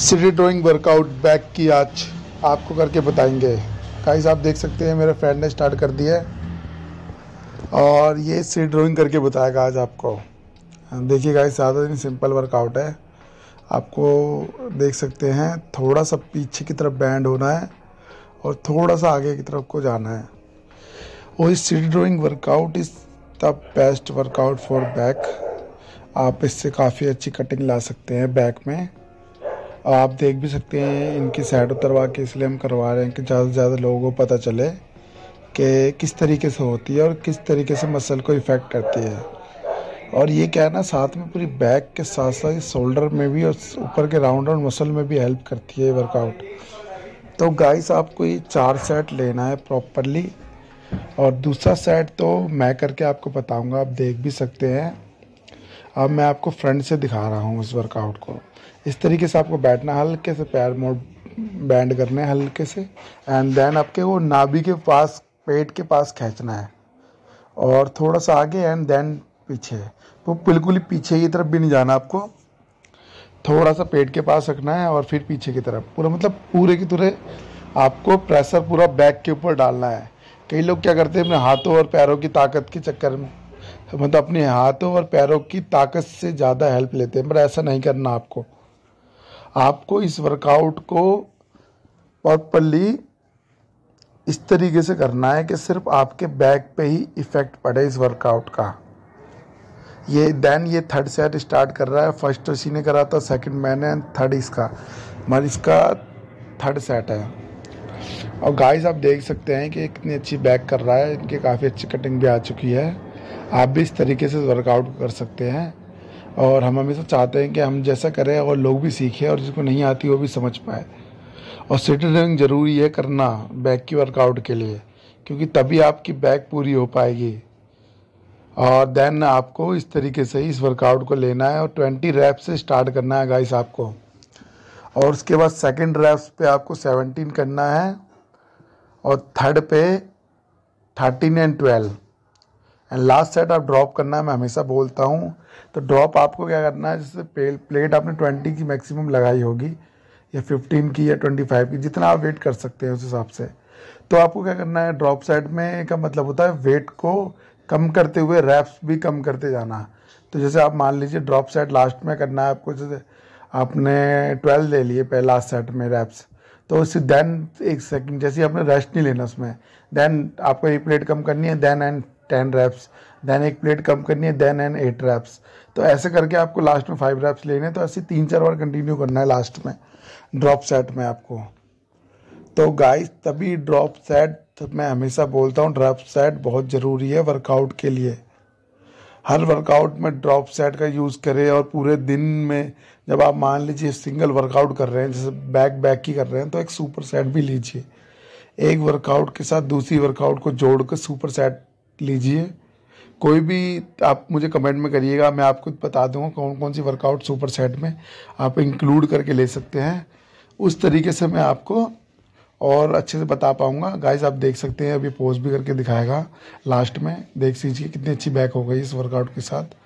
city drawing workout back की आज आपको करके बताएंगे काइज आप देख सकते हैं मेरे फ्रेंड ने स्टार्ट कर दिया है और ये सिटी ड्राइंग करके बताएगा आज आपको देखिए गाइस ज़्यादा दिन सिंपल वर्कआउट है आपको देख सकते हैं थोड़ा सा पीछे की तरफ बैंड होना है और थोड़ा सा आगे की तरफ को जाना है और इस seat drawing workout is the best workout for back आप इससे काफ़ी अच्छी कटिंग ला सकते हैं बैक में आप देख भी सकते हैं इनकी साइड उतरवा के इसलिए हम करवा रहे हैं कि ज़्यादा से ज़्यादा लोगों को पता चले कि किस तरीके से होती है और किस तरीके से मसल को इफ़ेक्ट करती है और ये क्या है ना साथ में पूरी बैक के साथ साथ शोल्डर में भी और ऊपर के राउंड राउंड मसल में भी हेल्प करती है वर्कआउट तो गाइस आपको ये चार सेट लेना है प्रॉपरली और दूसरा सेट तो मैं करके आपको बताऊंगा आप देख भी सकते हैं अब मैं आपको फ्रंट से दिखा रहा हूँ इस वर्कआउट को इस तरीके से आपको बैठना है हल्के से पैर मोड़ बैंड करने हल्के से एंड देन आपके वो नाभि के पास पेट के पास खींचना है और थोड़ा सा आगे एंड देन पीछे वो बिल्कुल ही पीछे की तरफ भी नहीं जाना आपको थोड़ा सा पेट के पास रखना है और फिर पीछे की तरफ पूरा मतलब पूरे की पूरे आपको प्रेशर पूरा बैक के ऊपर डालना है कई लोग क्या करते हैं अपने हाथों और पैरों की ताकत के चक्कर में मतलब अपने हाथों और पैरों की ताकत से ज़्यादा हेल्प लेते हैं पर ऐसा नहीं करना आपको आपको इस वर्कआउट को प्रॉपरली इस तरीके से करना है कि सिर्फ आपके बैक पे ही इफ़ेक्ट पड़े इस वर्कआउट का ये देन ये थर्ड सेट स्टार्ट कर रहा है फर्स्ट उसी तो ने करा था सेकंड मैंने एंड थर्ड इसका मगर इसका थर्ड सेट है और गाइस आप देख सकते हैं कि कितनी अच्छी बैक कर रहा है इनके काफ़ी अच्छी कटिंग भी आ चुकी है आप भी इस तरीके से वर्कआउट कर सकते हैं और हम हमेशा चाहते हैं कि हम जैसा करें और लोग भी सीखें और जिसको नहीं आती वो भी समझ पाए और रनिंग ज़रूरी है करना बैक की वर्कआउट के लिए क्योंकि तभी आपकी बैक पूरी हो पाएगी और देन आपको इस तरीके से इस वर्कआउट को लेना है और ट्वेंटी रैप से स्टार्ट करना है गाइस आपको और उसके बाद सेकंड रैप्स पे आपको सेवनटीन करना है और थर्ड पे thirteen and twelve and last set आप ड्रॉप करना है मैं हमेशा बोलता हूँ तो ड्रॉप आपको क्या करना है जैसे प्लेट आपने ट्वेंटी की मैक्सिमम लगाई होगी या फिफ्टीन की या ट्वेंटी फाइव की जितना आप वेट कर सकते हैं उस हिसाब से तो आपको क्या करना है ड्रॉप सेट में का मतलब होता है वेट को कम करते हुए रैप्स भी कम करते जाना तो जैसे आप मान लीजिए ड्रॉप सेट लास्ट में करना है आपको जैसे आपने ट्वेल्व ले लिए पहले लास्ट सेट में रैप्स तो उससे देन एक सेकंड जैसे आपने रेस्ट नहीं लेना उसमें देन आपको एक प्लेट कम करनी है then and ten reps then एक प्लेट कम करनी है देन एन एट रैप्स तो ऐसे करके आपको लास्ट में फाइव रैप्स लेने हैं तो ऐसे तीन चार बार कंटिन्यू करना है लास्ट में ड्रॉप सेट में आपको तो गाइस तभी ड्रॉप सेट मैं हमेशा बोलता हूँ ड्रॉप सेट बहुत ज़रूरी है वर्कआउट के लिए हर वर्कआउट में ड्रॉप सेट का यूज़ करें और पूरे दिन में जब आप मान लीजिए सिंगल वर्कआउट कर रहे हैं जैसे बैक बैक की कर रहे हैं तो एक सुपर सेट भी लीजिए एक वर्कआउट के साथ दूसरी वर्कआउट को जोड़कर सुपर सेट लीजिए कोई भी आप मुझे कमेंट में करिएगा मैं आपको बता दूंगा कौन कौन सी वर्कआउट सुपर सेट में आप इंक्लूड करके ले सकते हैं उस तरीके से मैं आपको और अच्छे से बता पाऊँगा गाइज आप देख सकते हैं अभी पोज भी करके दिखाएगा लास्ट में देख लीजिए कितनी अच्छी बैक हो गई इस वर्कआउट के साथ